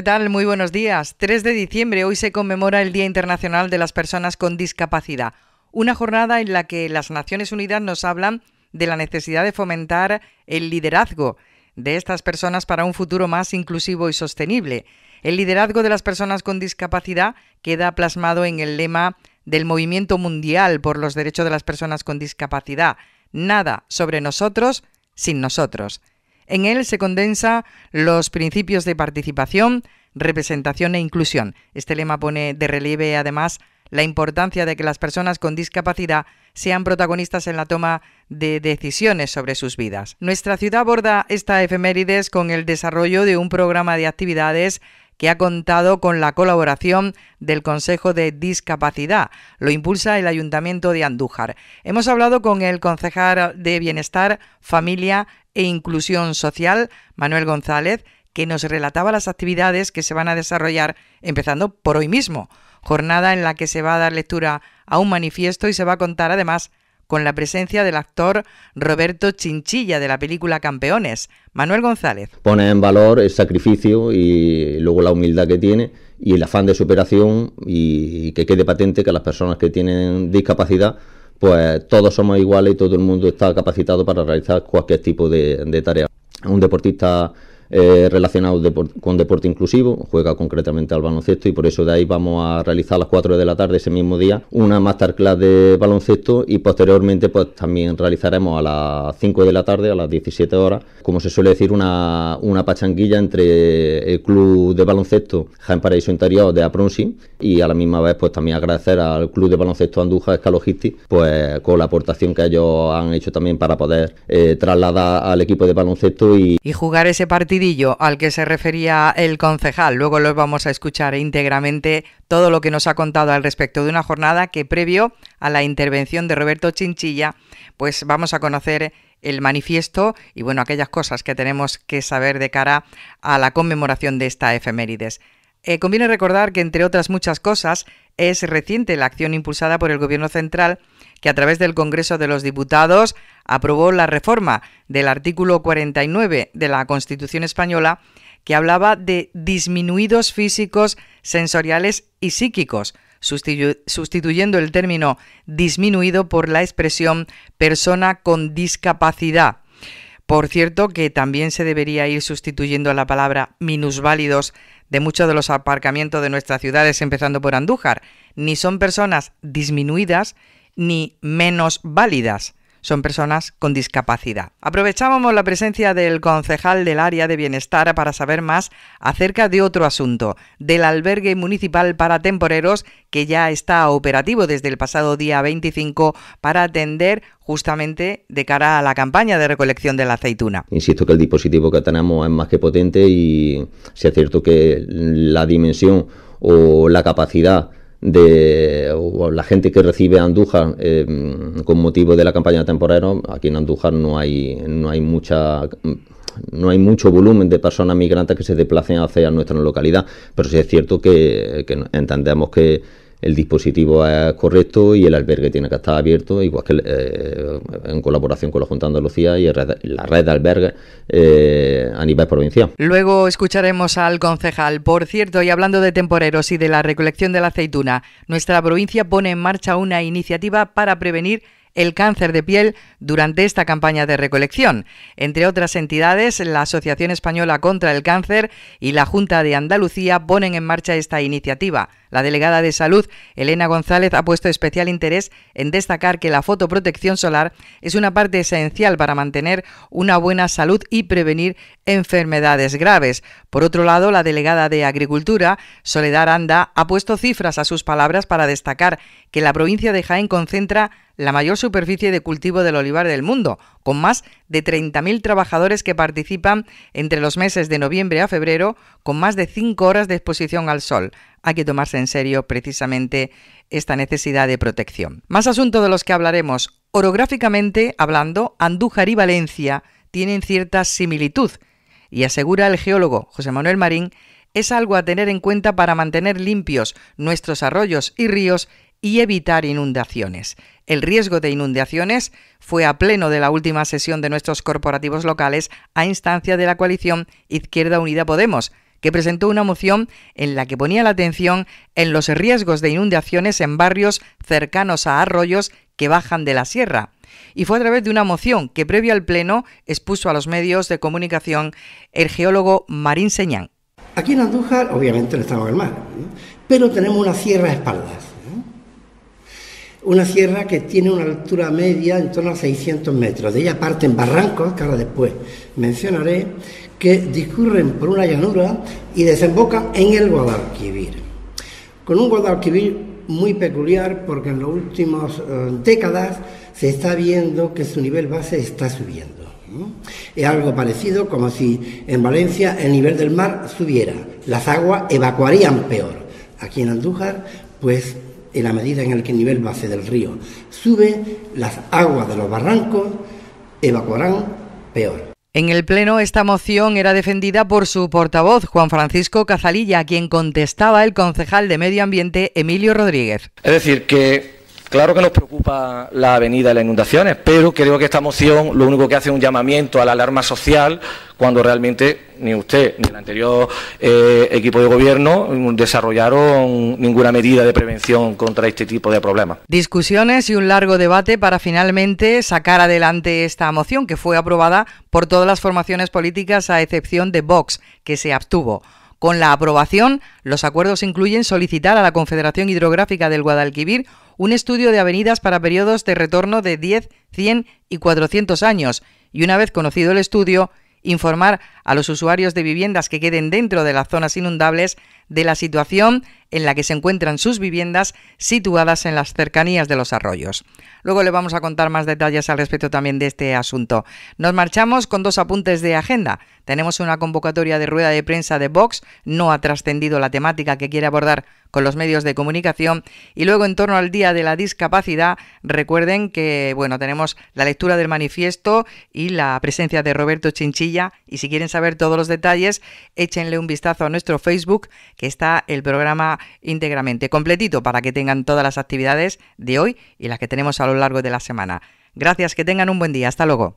¿qué tal? Muy buenos días. 3 de diciembre, hoy se conmemora el Día Internacional de las Personas con Discapacidad, una jornada en la que las Naciones Unidas nos hablan de la necesidad de fomentar el liderazgo de estas personas para un futuro más inclusivo y sostenible. El liderazgo de las personas con discapacidad queda plasmado en el lema del Movimiento Mundial por los Derechos de las Personas con Discapacidad. Nada sobre nosotros sin nosotros. En él se condensa los principios de participación, representación e inclusión. Este lema pone de relieve además la importancia de que las personas con discapacidad sean protagonistas en la toma de decisiones sobre sus vidas. Nuestra ciudad aborda esta efemérides con el desarrollo de un programa de actividades que ha contado con la colaboración del Consejo de Discapacidad. Lo impulsa el Ayuntamiento de Andújar. Hemos hablado con el concejal de Bienestar, Familia e Inclusión Social, Manuel González, que nos relataba las actividades que se van a desarrollar empezando por hoy mismo, jornada en la que se va a dar lectura a un manifiesto y se va a contar además con la presencia del actor Roberto Chinchilla de la película Campeones, Manuel González. Pone en valor el sacrificio y luego la humildad que tiene y el afán de superación y, que quede patente que las personas que tienen discapacidad pues todos somos iguales y todo el mundo está capacitado para realizar cualquier tipo de, de tarea. Un deportista eh, relacionado con deporte inclusivo, juega concretamente al baloncesto y por eso de ahí vamos a realizar a las 4 de la tarde ese mismo día una masterclass de baloncesto y posteriormente pues también realizaremos a las 5 de la tarde, a las 17 horas, como se suele decir, una, una pachanguilla entre el club de baloncesto Jaén Paraíso Interior de Apronsi y a la misma vez pues también agradecer al club de baloncesto Anduja Escalogisti pues con la aportación que ellos han hecho también para poder eh, trasladar al equipo de baloncesto y jugar ese partido al que se refería el concejal. Luego los vamos a escuchar íntegramente todo lo que nos ha contado al respecto de una jornada que previo a la intervención de Roberto Chinchilla, pues vamos a conocer el manifiesto y bueno, aquellas cosas que tenemos que saber de cara a la conmemoración de esta efemérides. Eh, conviene recordar que, entre otras muchas cosas, es reciente la acción impulsada por el Gobierno Central que a través del Congreso de los Diputados aprobó la reforma del artículo 49 de la Constitución española que hablaba de disminuidos físicos, sensoriales y psíquicos, sustituyendo el término disminuido por la expresión persona con discapacidad. Por cierto, que también se debería ir sustituyendo la palabra minusválidos de muchos de los aparcamientos de nuestras ciudades, empezando por Andújar. Ni son personas disminuidas ni menos válidas. Son personas con discapacidad. Aprovechábamos la presencia del concejal del área de bienestar para saber más acerca de otro asunto, del albergue municipal para temporeros que ya está operativo desde el pasado día 25 para atender justamente de cara a la campaña de recolección de la aceituna. Insisto que el dispositivo que tenemos es más que potente y si es cierto que la dimensión o la capacidad de la gente que recibe a Andújar em, con motivo de la campaña temporal, aquí en Andújar no hay, no hay mucha no hay mucho volumen de personas migrantes que se desplacen hacia nuestra localidad, pero sí es cierto que entendemos que el dispositivo es correcto y el albergue tiene que estar abierto, igual que eh, en colaboración con la Junta de Andalucía y la red de albergues eh, a nivel provincial. Luego escucharemos al concejal. Por cierto, y hablando de temporeros y de la recolección de la aceituna, nuestra provincia pone en marcha una iniciativa para prevenir el cáncer de piel durante esta campaña de recolección. Entre otras entidades, la Asociación Española contra el Cáncer y la Junta de Andalucía ponen en marcha esta iniciativa. La delegada de Salud, Elena González, ha puesto especial interés en destacar que la fotoprotección solar es una parte esencial para mantener una buena salud y prevenir enfermedades graves. Por otro lado, la delegada de Agricultura, Soledad Anda, ha puesto cifras a sus palabras para destacar que la provincia de Jaén concentra la mayor superficie de cultivo del olivar del mundo, con más de 30.000 trabajadores que participan entre los meses de noviembre a febrero, con más de 5 horas de exposición al sol. Hay que tomarse en serio precisamente esta necesidad de protección. Más asuntos de los que hablaremos. Orográficamente hablando, Andújar y Valencia tienen cierta similitud y asegura el geólogo José Manuel Marín es algo a tener en cuenta para mantener limpios nuestros arroyos y ríos y evitar inundaciones. El riesgo de inundaciones fue a pleno de la última sesión de nuestros corporativos locales a instancia de la coalición Izquierda Unida Podemos, que presentó una moción en la que ponía la atención en los riesgos de inundaciones en barrios cercanos a arroyos que bajan de la sierra. Y fue a través de una moción que previo al Pleno expuso a los medios de comunicación el geólogo Marín Señán. Aquí en Andújar obviamente no estamos en mar, ¿eh? pero tenemos una sierra a espaldas una sierra que tiene una altura media en torno a 600 metros. De ella parten barrancos, que ahora después mencionaré, que discurren por una llanura y desembocan en el Guadalquivir. Con un Guadalquivir muy peculiar porque en las últimas eh, décadas se está viendo que su nivel base está subiendo. Es algo parecido como si en Valencia el nivel del mar subiera, las aguas evacuarían peor. Aquí en Andújar, pues en la medida en la que el nivel base del río sube, las aguas de los barrancos evacuarán peor. En el Pleno esta moción era defendida por su portavoz, Juan Francisco Cazalilla, a quien contestaba el concejal de Medio Ambiente, Emilio Rodríguez. Es decir, que Claro que nos preocupa la avenida de las inundaciones, pero creo que esta moción lo único que hace es un llamamiento a la alarma social cuando realmente ni usted ni el anterior eh, equipo de gobierno desarrollaron ninguna medida de prevención contra este tipo de problemas. Discusiones y un largo debate para finalmente sacar adelante esta moción que fue aprobada por todas las formaciones políticas a excepción de Vox, que se abstuvo. Con la aprobación, los acuerdos incluyen solicitar a la Confederación Hidrográfica del Guadalquivir un estudio de avenidas para periodos de retorno de 10, 100 y 400 años, y una vez conocido el estudio, informar a los usuarios de viviendas que queden dentro de las zonas inundables de la situación en la que se encuentran sus viviendas situadas en las cercanías de los arroyos. Luego le vamos a contar más detalles al respecto también de este asunto. Nos marchamos con dos apuntes de agenda. Tenemos una convocatoria de rueda de prensa de Vox, no ha trascendido la temática que quiere abordar con los medios de comunicación y luego en torno al Día de la Discapacidad, recuerden que bueno, tenemos la lectura del manifiesto y la presencia de Roberto Chinchilla y si quieren saber todos los detalles, échenle un vistazo a nuestro Facebook, que está el programa íntegramente completito para que tengan todas las actividades de hoy y las que tenemos a lo largo de la semana. Gracias, que tengan un buen día. Hasta luego.